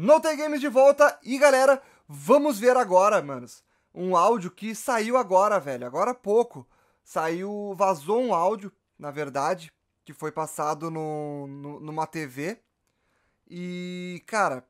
Não Tem Games de volta e galera, vamos ver agora, manos, um áudio que saiu agora, velho, agora há pouco. Saiu, vazou um áudio, na verdade, que foi passado no, no, numa TV. E, cara,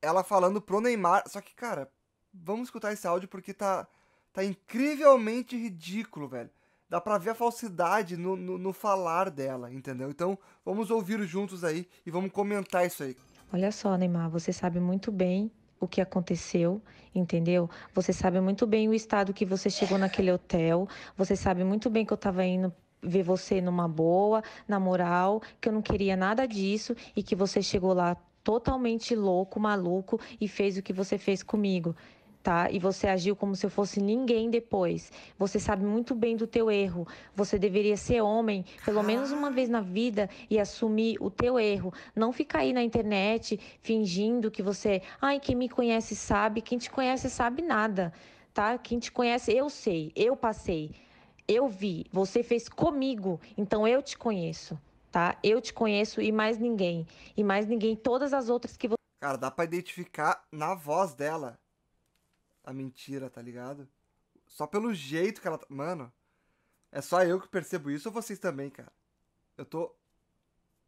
ela falando pro Neymar. Só que, cara, vamos escutar esse áudio porque tá, tá incrivelmente ridículo, velho. Dá pra ver a falsidade no, no, no falar dela, entendeu? Então, vamos ouvir juntos aí e vamos comentar isso aí. Olha só, Neymar, você sabe muito bem o que aconteceu, entendeu? Você sabe muito bem o estado que você chegou naquele hotel, você sabe muito bem que eu estava indo ver você numa boa, na moral, que eu não queria nada disso e que você chegou lá totalmente louco, maluco e fez o que você fez comigo tá? E você agiu como se eu fosse ninguém depois. Você sabe muito bem do teu erro. Você deveria ser homem pelo menos uma vez na vida e assumir o teu erro. Não ficar aí na internet fingindo que você, ai, quem me conhece sabe, quem te conhece sabe nada, tá? Quem te conhece, eu sei, eu passei. Eu vi, você fez comigo, então eu te conheço, tá? Eu te conheço e mais ninguém. E mais ninguém, todas as outras que você Cara, dá para identificar na voz dela a mentira, tá ligado? Só pelo jeito que ela tá. Mano, é só eu que percebo isso ou vocês também, cara? Eu tô.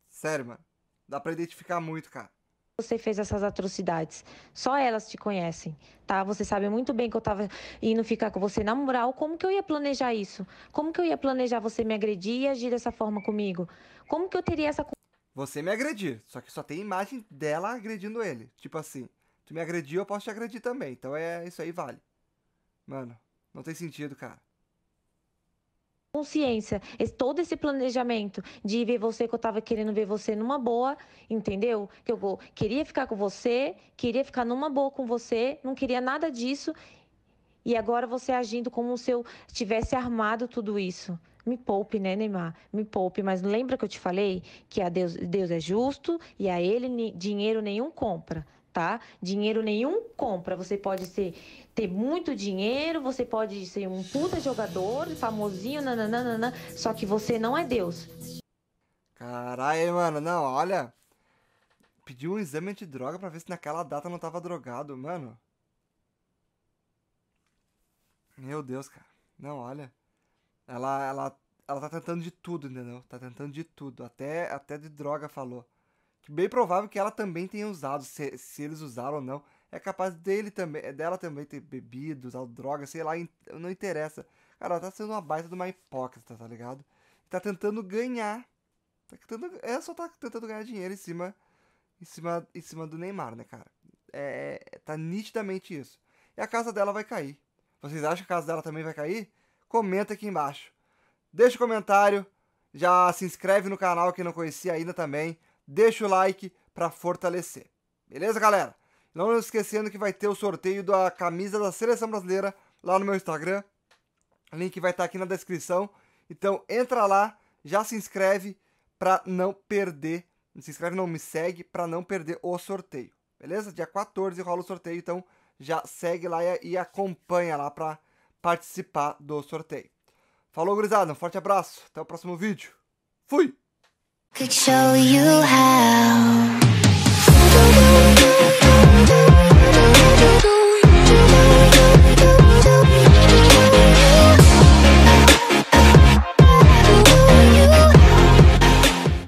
Sério, mano. Dá pra identificar muito, cara você fez essas atrocidades. Só elas te conhecem, tá? Você sabe muito bem que eu tava indo ficar com você na moral. Como que eu ia planejar isso? Como que eu ia planejar você me agredir e agir dessa forma comigo? Como que eu teria essa. Você me agredir, só que só tem imagem dela agredindo ele. Tipo assim, Tu me agrediu, eu posso te agredir também. Então é isso aí, vale. Mano, não tem sentido, cara consciência, esse, todo esse planejamento de ver você que eu tava querendo ver você numa boa, entendeu? Que eu queria ficar com você, queria ficar numa boa com você, não queria nada disso. E agora você agindo como se eu tivesse armado tudo isso. Me poupe, né, Neymar? Me poupe, mas lembra que eu te falei que a Deus, Deus é justo e a ele dinheiro nenhum compra tá? Dinheiro nenhum compra. Você pode ser, ter muito dinheiro, você pode ser um puta jogador, famosinho, nananana, só que você não é Deus. Caralho, mano, não, olha. Pediu um exame de droga pra ver se naquela data não tava drogado, mano. Meu Deus, cara. Não, olha. Ela, ela, ela tá tentando de tudo, entendeu? Tá tentando de tudo. Até, até de droga falou que bem provável que ela também tenha usado, se, se eles usaram ou não. É capaz dele também, é dela também ter bebido, usado droga, sei lá, não interessa. Cara, ela tá sendo uma baita de uma hipócrita, tá ligado? Tá tentando ganhar. Tá tentando, ela só tá tentando ganhar dinheiro em cima, em cima, em cima do Neymar, né, cara? É, é, tá nitidamente isso. E a casa dela vai cair. Vocês acham que a casa dela também vai cair? Comenta aqui embaixo. Deixa o um comentário. Já se inscreve no canal que não conhecia ainda também deixa o like para fortalecer. Beleza, galera? Não esquecendo que vai ter o sorteio da camisa da Seleção Brasileira lá no meu Instagram. O link vai estar tá aqui na descrição. Então entra lá, já se inscreve para não perder. Se inscreve não, me segue para não perder o sorteio. Beleza? Dia 14 rola o sorteio, então já segue lá e acompanha lá para participar do sorteio. Falou, gurizada. Um forte abraço. Até o próximo vídeo. Fui! Could show you how